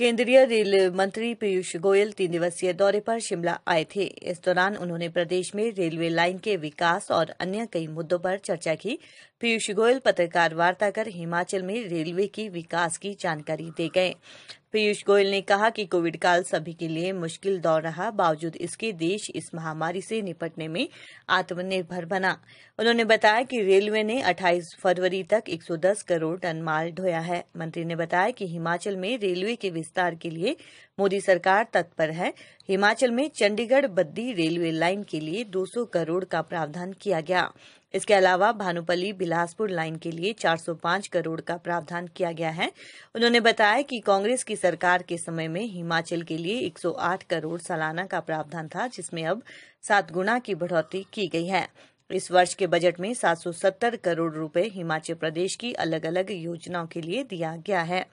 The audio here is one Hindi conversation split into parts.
केंद्रीय रेल मंत्री पीयूष गोयल तीन दिवसीय दौरे पर शिमला आए थे इस दौरान उन्होंने प्रदेश में रेलवे लाइन के विकास और अन्य कई मुद्दों पर चर्चा की पीयूष गोयल पत्रकार वार्ता कर हिमाचल में रेलवे की विकास की जानकारी दे गए पीयूष गोयल ने कहा कि कोविड काल सभी के लिए मुश्किल दौर रहा बावजूद इसके देश इस महामारी से निपटने में आत्मनिर्भर बना उन्होंने बताया कि रेलवे ने 28 फरवरी तक 110 करोड़ टन माल ढोया है मंत्री ने बताया कि हिमाचल में रेलवे के विस्तार के लिए मोदी सरकार तत्पर है हिमाचल में चंडीगढ़ बद्दी रेलवे लाइन के लिए 200 करोड़ का प्रावधान किया गया इसके अलावा भानुपल्ली बिलासपुर लाइन के लिए 405 करोड़ का प्रावधान किया गया है उन्होंने बताया कि कांग्रेस की सरकार के समय में हिमाचल के लिए 108 करोड़ सालाना का प्रावधान था जिसमें अब सात गुना की बढ़ोतरी की गई है इस वर्ष के बजट में 770 करोड़ रुपए हिमाचल प्रदेश की अलग अलग योजनाओं के लिए दिया गया है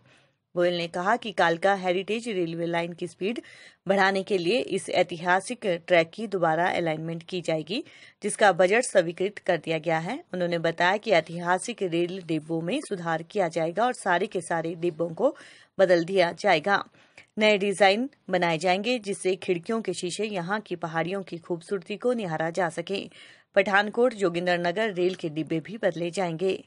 गोयल ने कहा कि कालका हेरिटेज रेलवे लाइन की स्पीड बढ़ाने के लिए इस ऐतिहासिक ट्रैक की दोबारा अलाइनमेंट की जाएगी जिसका बजट स्वीकृत कर दिया गया है उन्होंने बताया कि ऐतिहासिक रेल डिब्बों में सुधार किया जाएगा और सारे के सारे डिब्बों को बदल दिया जाएगा नए डिजाइन बनाए जाएंगे जिससे खिड़कियों के शीशे यहाँ की पहाड़ियों की खूबसूरती को निहारा जा सके पठानकोट जोगिंदर नगर रेल के डिब्बे भी बदले जाएंगे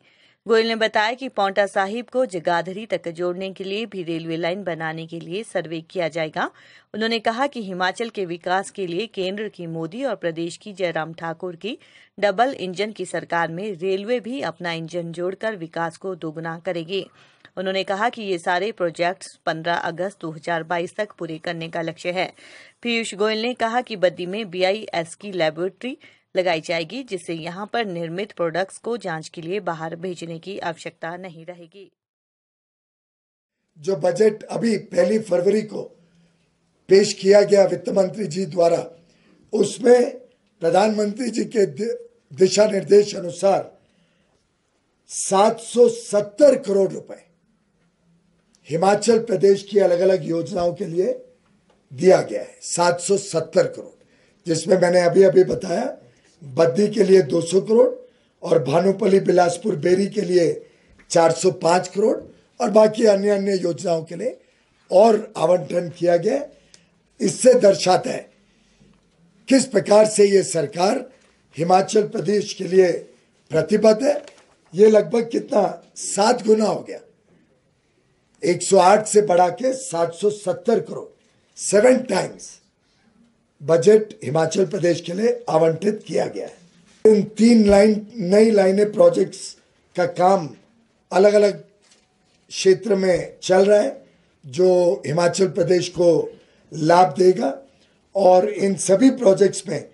गोयल ने बताया कि पौंटा साहिब को जगाधरी तक जोड़ने के लिए भी रेलवे लाइन बनाने के लिए सर्वे किया जाएगा उन्होंने कहा कि हिमाचल के विकास के लिए केंद्र की मोदी और प्रदेश की जयराम ठाकुर की डबल इंजन की सरकार में रेलवे भी अपना इंजन जोड़कर विकास को दोगुना करेगी उन्होंने कहा कि ये सारे प्रोजेक्ट्स 15 अगस्त 2022 तक पूरे करने का लक्ष्य है पीयूष गोयल ने कहा कि बद्दी में बीआईएस की लैबोरेटरी लगाई जाएगी जिससे यहाँ पर निर्मित प्रोडक्ट्स को जांच के लिए बाहर भेजने की आवश्यकता नहीं रहेगी जो बजट अभी पहली फरवरी को पेश किया गया वित्त मंत्री जी द्वारा उसमें प्रधानमंत्री जी के दिशा निर्देश अनुसार 770 करोड़ रुपए हिमाचल प्रदेश की अलग अलग योजनाओं के लिए दिया गया है 770 करोड़ जिसमें मैंने अभी अभी बताया बद्दी के लिए 200 करोड़ और भानुपली बिलासपुर बेरी के लिए 405 करोड़ और बाकी अन्य अन्य योजनाओं के लिए और आवंटन किया गया इससे दर्शाता है किस प्रकार से ये सरकार हिमाचल प्रदेश के लिए प्रतिबद्ध है ये लगभग कितना सात गुना हो गया 108 से बढ़ा के सात crore seven times budget Himachal Pradesh के लिए आवंटित किया गया है इन तीन लाइन नई लाइनें प्रोजेक्ट्स का काम अलग अलग क्षेत्र में चल रहा है जो हिमाचल प्रदेश को लाभ देगा और इन सभी प्रोजेक्ट्स में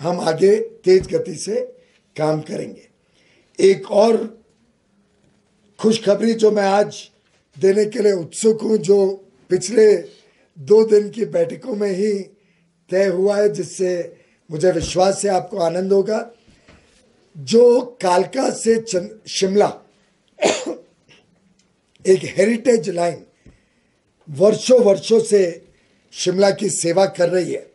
हम आगे तेज गति से काम करेंगे एक और खुशखबरी जो मैं आज देने के लिए उत्सुक हूँ जो पिछले दो दिन की बैठकों में ही तय हुआ है जिससे मुझे विश्वास है आपको आनंद होगा जो कालका से शिमला एक हेरिटेज लाइन वर्षों वर्षों से शिमला की सेवा कर रही है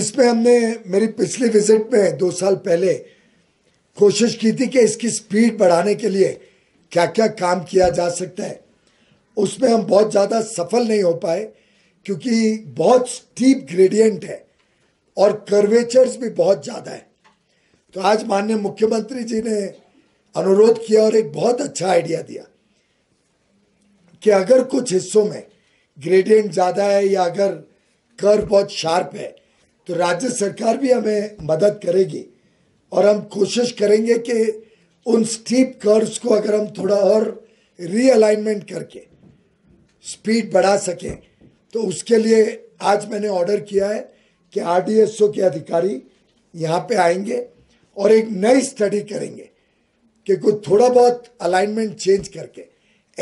इसमें हमने मेरी पिछली विजिट में दो साल पहले कोशिश की थी कि इसकी स्पीड बढ़ाने के लिए क्या क्या काम किया जा सकता है उसमें हम बहुत ज़्यादा सफल नहीं हो पाए क्योंकि बहुत स्टीप ग्रेडियंट है और कर्वेचर्स भी बहुत ज़्यादा है तो आज माननीय मुख्यमंत्री जी ने अनुरोध किया और एक बहुत अच्छा आइडिया दिया कि अगर कुछ हिस्सों में ग्रेडियंट ज़्यादा है या अगर कर बहुत शार्प है तो राज्य सरकार भी हमें मदद करेगी और हम कोशिश करेंगे कि उन स्टीप कर्व्स को अगर हम थोड़ा और रीअलाइनमेंट करके स्पीड बढ़ा सकें तो उसके लिए आज मैंने ऑर्डर किया है कि आर के अधिकारी यहाँ पे आएंगे और एक नई स्टडी करेंगे कि कुछ थोड़ा बहुत अलाइनमेंट चेंज करके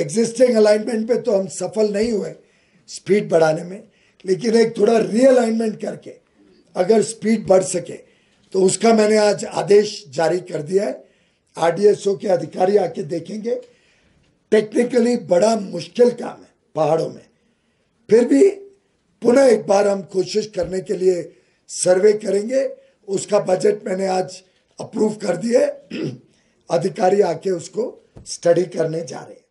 एग्जिस्टिंग अलाइनमेंट पे तो हम सफल नहीं हुए स्पीड बढ़ाने में लेकिन एक थोड़ा रीअलाइनमेंट करके अगर स्पीड बढ़ सके तो उसका मैंने आज आदेश जारी कर दिया है आरडीएसओ के अधिकारी आके देखेंगे टेक्निकली बड़ा मुश्किल काम है पहाड़ों में फिर भी पुनः एक बार हम कोशिश करने के लिए सर्वे करेंगे उसका बजट मैंने आज अप्रूव कर दिए अधिकारी आके उसको स्टडी करने जा रहे हैं